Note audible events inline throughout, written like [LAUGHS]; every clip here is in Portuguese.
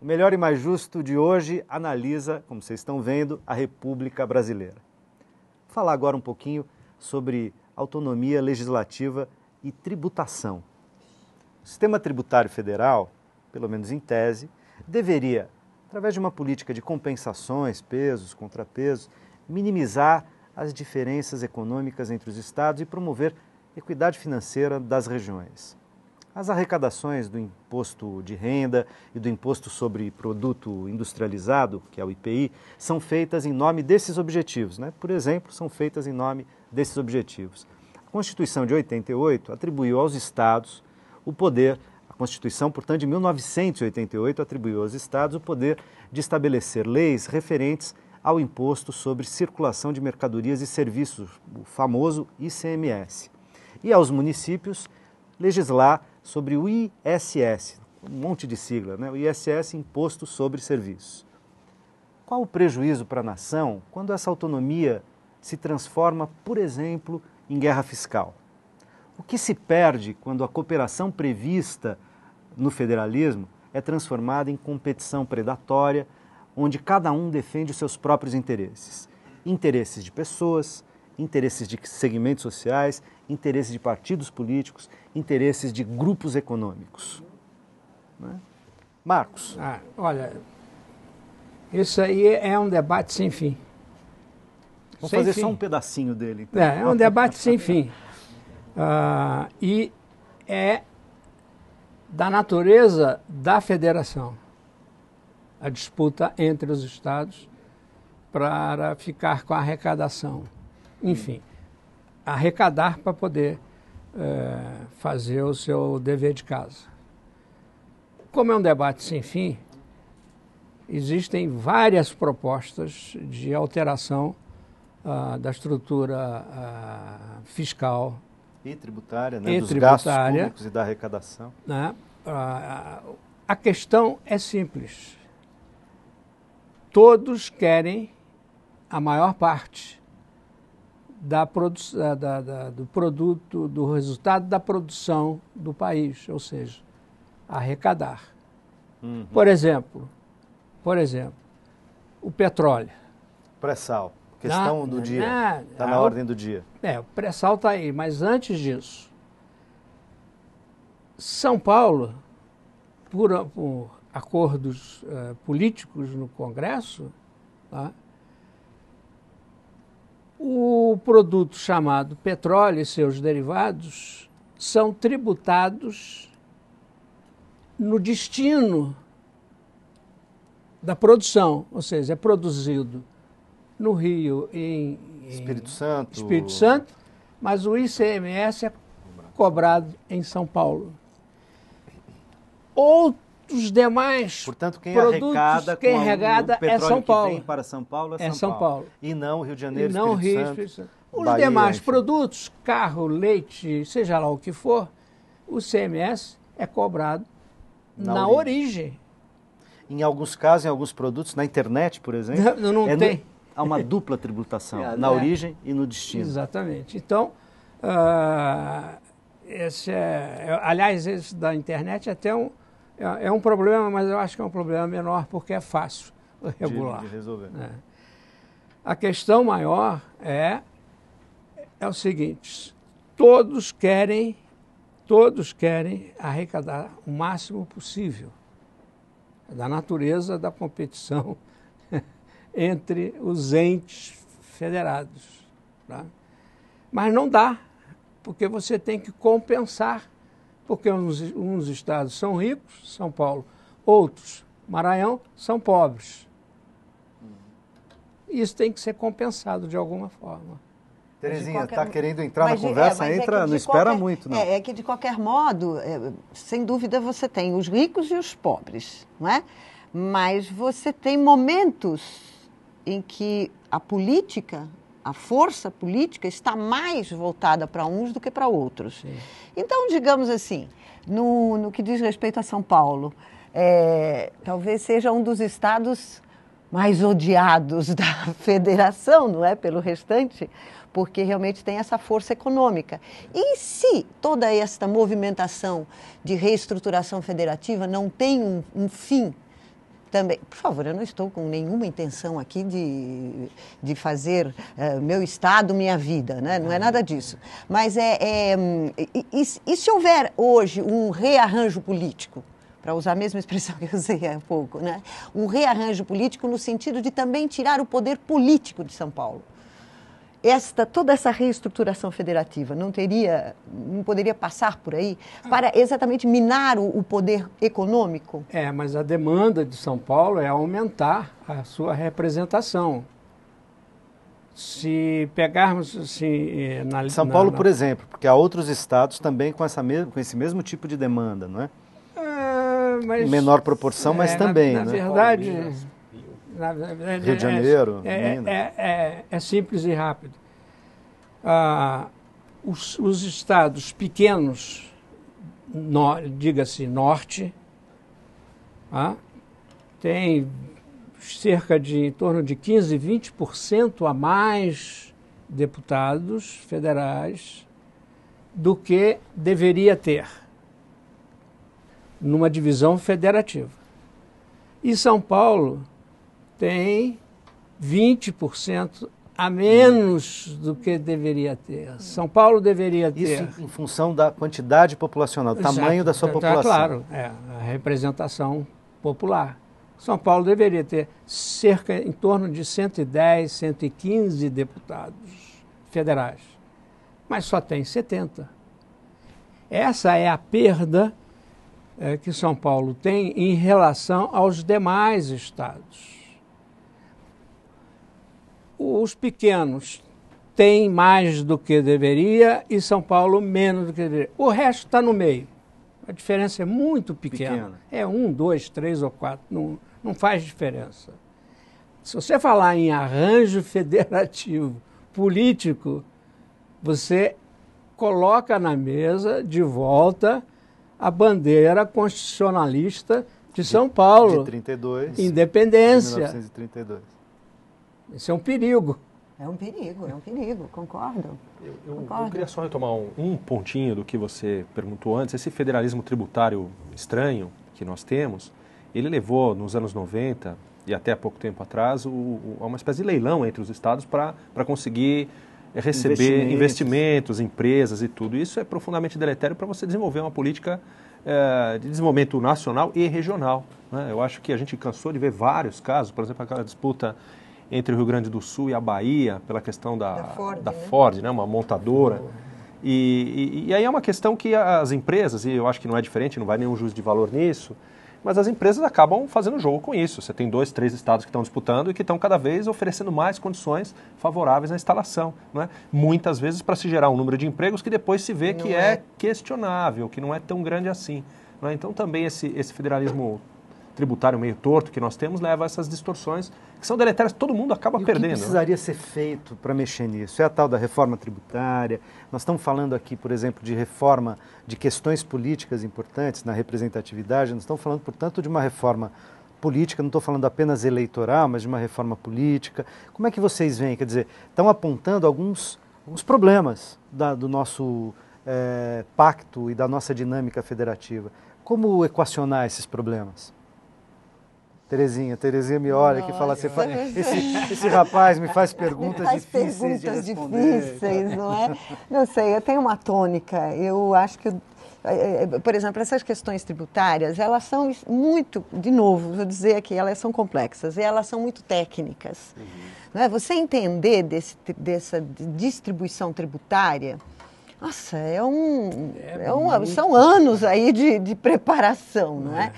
O Melhor e Mais Justo de hoje analisa, como vocês estão vendo, a República Brasileira. Vou falar agora um pouquinho sobre autonomia legislativa e tributação. O sistema tributário federal, pelo menos em tese, deveria, através de uma política de compensações, pesos, contrapesos, minimizar as diferenças econômicas entre os estados e promover equidade financeira das regiões as arrecadações do imposto de renda e do imposto sobre produto industrializado, que é o IPI, são feitas em nome desses objetivos. Né? Por exemplo, são feitas em nome desses objetivos. A Constituição de 88 atribuiu aos estados o poder, a Constituição, portanto, de 1988 atribuiu aos estados o poder de estabelecer leis referentes ao imposto sobre circulação de mercadorias e serviços, o famoso ICMS, e aos municípios legislar sobre o ISS, um monte de sigla, né? o ISS Imposto sobre Serviços. Qual o prejuízo para a nação quando essa autonomia se transforma, por exemplo, em guerra fiscal? O que se perde quando a cooperação prevista no federalismo é transformada em competição predatória, onde cada um defende os seus próprios interesses? Interesses de pessoas, interesses de segmentos sociais, interesses de partidos políticos, interesses de grupos econômicos. Né? Marcos. Ah, olha, isso aí é um debate sem fim. Vou sem fazer fim. só um pedacinho dele. Então. É, é um debate sem fim. [LAUGHS] Ah, e é da natureza da federação a disputa entre os estados para ficar com a arrecadação enfim, arrecadar para poder é, fazer o seu dever de casa. Como é um debate sem fim, existem várias propostas de alteração uh, da estrutura uh, fiscal e tributária, né? e dos tributária, gastos públicos e da arrecadação. Né? Uh, a questão é simples. Todos querem a maior parte da eh, da, da, do produto, do resultado da produção do país, ou seja, arrecadar. Uhum. Por exemplo, por exemplo, o petróleo. Pré-sal, questão ah, do é dia, está na ah, ordem do dia. É, o pré-sal está aí, mas antes disso, São Paulo, por, por acordos uh, políticos no Congresso, tá? O produto chamado petróleo e seus derivados são tributados no destino da produção, ou seja, é produzido no Rio em, em Espírito Santo. Espírito Santo, mas o ICMS é cobrado em São Paulo. Outro os demais Portanto, quem produtos arrecada quem arrecada é São Paulo. vem para São Paulo é, é São, Paulo. Paulo. E não Rio de Janeiro, e não Espírito Rio, Santo, Espírito Santo. Os Bahia, demais enfim. produtos, carro, leite, seja lá o que for, o CMS é cobrado na, na origem. origem. Em alguns casos, em alguns produtos, na internet, por exemplo, [LAUGHS] não, não é tem. No, há uma dupla tributação, [LAUGHS] ah, é, na origem e no destino. Exatamente. Então, uh, esse é, é, aliás, esse da internet é até um, é, é, um problema, mas eu acho que é um problema menor porque é fácil [LAUGHS] regular. De, de resolver. Né? A questão maior é, é o seguinte, todos querem, todos querem arrecadar o máximo possível da natureza da competição [LAUGHS] entre os entes federados. Tá? Mas não dá, porque você tem que compensar porque uns, uns estados são ricos, São Paulo, outros, Maranhão, são pobres. Isso tem que ser compensado de alguma forma. Terezinha, está qualquer... Tá querendo entrar mas, na é, conversa? É, entra, é não espera muito, não. É, é, que, de qualquer modo, é, sem dúvida, você tem os ricos e os pobres, não é? Mas você tem momentos em que a política a força política está mais voltada para uns do que para outros. Sim. Então, digamos assim, no, no que diz respeito a São Paulo, é, talvez seja um dos estados mais odiados [LAUGHS] da federação, não é? Pelo restante, porque realmente tem essa força econômica. E se toda esta movimentação de reestruturação federativa não tem um, um fim também. Por favor, eu não estou com nenhuma intenção aqui de, de fazer uh, meu estado minha vida, né? não é uhum. nada disso. Mas é, é hum, e, e, se houver hoje um rearranjo político? para usar a mesma expressão que eu usei há pouco, né? um rearranjo político no sentido de também tirar o poder político de São Paulo esta toda essa reestruturação federativa não teria não poderia passar por aí para exatamente minar o, o poder econômico? É, mas a demanda de São Paulo é aumentar a sua representação. Se pegarmos assim, na São Paulo, na, por exemplo, porque há outros estados também com essa mesmo, com esse mesmo tipo de demanda, não é? é mas, em menor proporção, é, mas também. Na, na né? verdade, Rio de Janeiro, é, é, Minas. É, é, é, simples e rápido. Ah, os, os estados pequenos, no, diga-se norte, ah, tem cerca de em torno de 15, 20% a mais deputados federais do que deveria ter numa divisão federativa. E São Paulo tem 20% a menos do que deveria ter. São Paulo deveria ter. Isso em função da quantidade populacional, do tamanho da sua tá, população. Claro, é, a representação popular. São Paulo deveria ter cerca em torno de 110, 115 deputados federais, mas só tem 70. Essa é a perda é, que São Paulo tem em relação aos demais estados. Os pequenos têm mais do que deveria e São Paulo menos do que deveria. O resto está no meio. A diferença é muito pequena. pequena. É um, dois, três ou quatro. Não, não faz diferença. Se você falar em arranjo [LAUGHS] federativo político, você coloca na mesa de volta a bandeira constitucionalista de São Paulo. De 32. Independência. De 1932. Isso é um perigo. É um perigo, é um perigo, concordo. Eu, eu, concordo. eu queria só retomar um, um, pontinho do que você perguntou antes. Esse federalismo tributário estranho que nós temos, ele levou nos anos 90 e até há pouco tempo atrás o, o, a uma espécie de leilão entre os estados para conseguir receber investimentos. investimentos. empresas e tudo. Isso é profundamente deletério para você desenvolver uma política é, de desenvolvimento nacional e regional. Né? Eu acho que a gente cansou de ver vários casos, por exemplo, aquela disputa entre o Rio Grande do Sul e a Bahia, pela questão da, da Ford, da né? Ford né? uma montadora. E, e, e, aí é uma questão que as empresas, e eu acho que não é diferente, não vai nenhum juiz de valor nisso, mas as empresas acabam fazendo jogo com isso. Você tem dois, três estados que estão disputando e que estão cada vez oferecendo mais condições favoráveis à instalação. Né? Muitas vezes para se gerar um número de empregos que depois se vê não que é... é questionável, que não é tão grande assim. É? Então também esse, esse federalismo tributário meio torto que nós temos leva a essas distorções que são deletérias, todo mundo acaba e perdendo. O que né? precisaria né? ser feito para mexer nisso? É a tal da reforma tributária. Nós estamos falando aqui, por exemplo, de reforma de questões políticas importantes na representatividade. Nós estamos falando, portanto, de uma reforma política, não estou falando apenas eleitoral, mas de uma reforma política. Como é que vocês veem? Quer dizer, estão apontando alguns, alguns problemas da, do nosso é, pacto e da nossa dinâmica federativa. Como equacionar esses problemas? Terezinha, Terezinha me olha que fala assim, [LAUGHS] esse, esse rapaz me faz [LAUGHS] perguntas me faz difíceis perguntas de difíceis, não é? Não sei, eu tenho uma tônica, eu acho que, eh, eh, por exemplo, essas questões tributárias, elas são muito, de novo, vou dizer aqui, elas são complexas e elas são muito técnicas. Uhum. Não é? Você entender desse, dessa distribuição tributária nossa, é um, é, é um são anos aí de, de preparação, não é?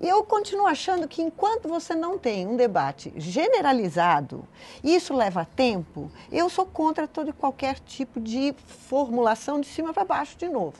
é? E eu continuo achando que enquanto você não tem um debate generalizado, isso leva tempo, eu sou contra todo e qualquer tipo de formulação de cima para baixo de novo.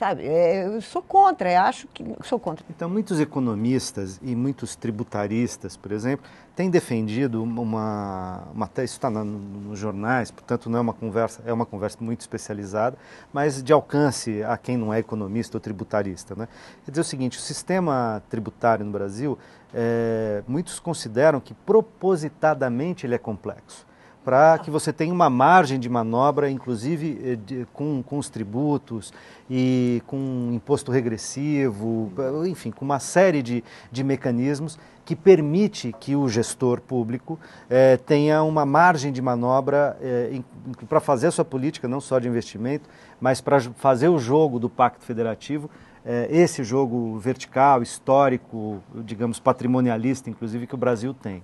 Sabe, é, eu sou contra, eu acho que sou contra. Então, muitos economistas e muitos tributaristas, por exemplo, têm defendido uma, uma isso está nos jornais, portanto não é uma conversa, é uma conversa muito especializada, mas de alcance a quem não é economista ou tributarista, né? Quer dizer o seguinte, o sistema tributário no Brasil, é, muitos consideram que propositadamente ele é complexo para que você tenha uma margem de manobra, inclusive eh, de, com, com os tributos e com imposto regressivo, enfim, com uma série de, de mecanismos que permite que o gestor público eh, tenha uma margem de manobra eh, para fazer a sua política, não só de investimento, mas para fazer o jogo do Pacto Federativo eh, esse jogo vertical, histórico, digamos patrimonialista, inclusive, que o Brasil tem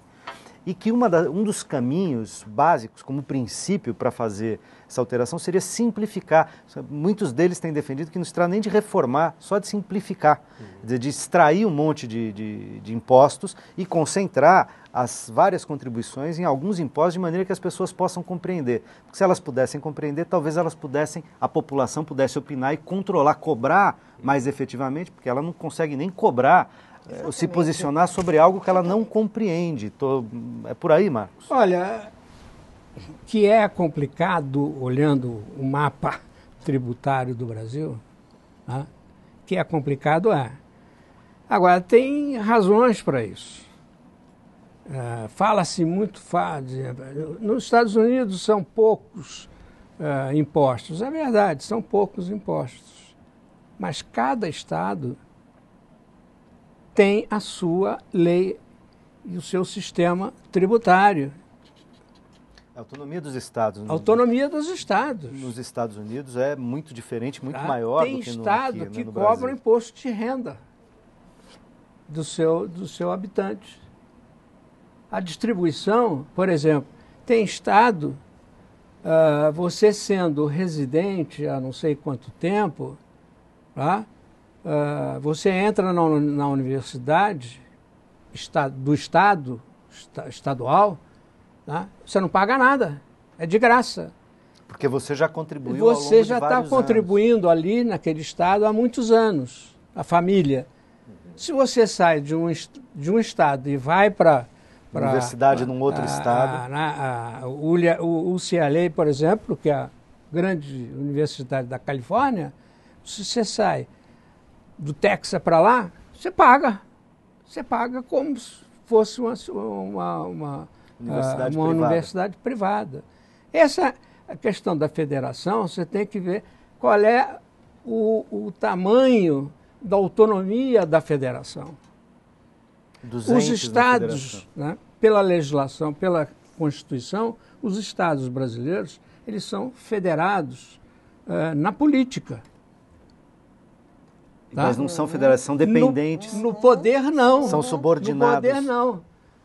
e que da, um dos caminhos básicos, como princípio para fazer essa alteração, seria simplificar. Muitos deles têm defendido que não se trata nem de reformar, só de simplificar, uhum. de, extrair um monte de, de, de, impostos e concentrar as várias contribuições em alguns impostos de maneira que as pessoas possam compreender. Porque se elas pudessem compreender, talvez elas pudessem, a população pudesse opinar e controlar, cobrar mais efetivamente, porque ela não consegue nem cobrar Exatamente. se posicionar sobre algo que ela não compreende. Tô... É por aí, Marcos. Olha, que é complicado olhando o mapa tributário do Brasil, né? que é complicado é. Agora, tem razões para isso. Uh, Fala-se muito, fala, nos Estados Unidos são poucos uh, impostos. É verdade, são poucos impostos. Mas cada estado tem a sua lei e o seu sistema tributário. Autonomia dos estados. Autonomia dos estados. Nos Estados Unidos é muito diferente, muito tá? maior Tem do que no estado aqui, né, que né, cobra imposto de renda do seu, do seu habitante. A distribuição, por exemplo, tem estado, uh, você sendo residente há não sei quanto tempo, tá? Uh, você entra na, na universidade está, do Estado, está, estadual, né? você não paga nada, é de graça. Porque você já contribuiu Você já está contribuindo ali naquele Estado há muitos anos, a família. Uhum. Se você sai de um, de um Estado e vai para. Universidade pra, num outro a, Estado. A, né, a, o, o UCLA, por exemplo, que é a grande universidade da Califórnia, se você sai do Texas para lá, você paga. Você paga como se fosse uma, uma, uma, universidade, ah, uma privada. universidade privada. Essa questão da federação, você tem que ver qual é o, o tamanho da autonomia da federação. Os estados, né, pela legislação, pela Constituição, os estados brasileiros, eles são federados uh, na política. Tá? Mas não são federação dependentes. No, no poder, não. São subordinados. No poder, não.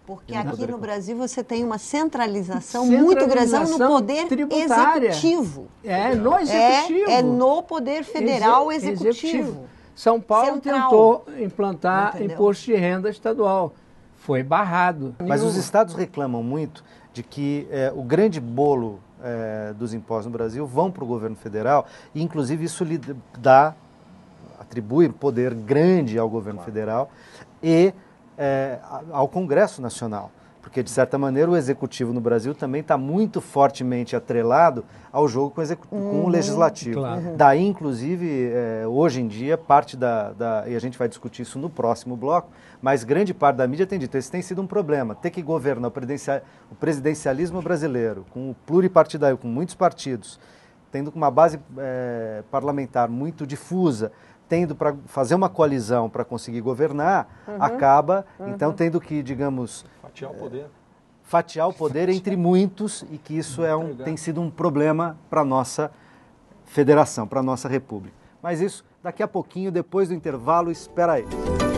Porque aqui no Brasil você tem uma centralização, centralização muito grande no poder tributária. executivo. É, no é, executivo. É, é no poder federal Exe executivo. executivo. São Paulo Central. tentou implantar Entendeu? imposto de renda estadual. Foi barrado. Mas os estados reclamam muito de que é, o grande bolo é, dos impostos no Brasil vão para o governo federal, e inclusive isso lhe dá atribui poder grande ao governo claro. federal e é, ao Congresso Nacional. Porque, de certa maneira, o executivo no Brasil também está muito fortemente atrelado ao jogo com, uhum, com o uhum. legislativo. Claro. Uhum. Daí, inclusive, é, hoje em dia, parte da, da, E a gente vai discutir isso no próximo bloco, mas grande parte da mídia tem dito: esse tem sido um problema. Ter que governar o, o presidencialismo brasileiro, com o pluripartidário, com muitos partidos, tendo uma base é, parlamentar muito difusa tendo para fazer uma coalizão para conseguir governar, uhum. acaba, então, uhum. então, tendo que, digamos. Fatiar o poder. Eh, fatiar o poder Fatiar. entre muitos e que isso é um, tem sido um problema para a nossa federação, para a nossa república. Mas isso daqui a pouquinho, depois do intervalo, espera aí.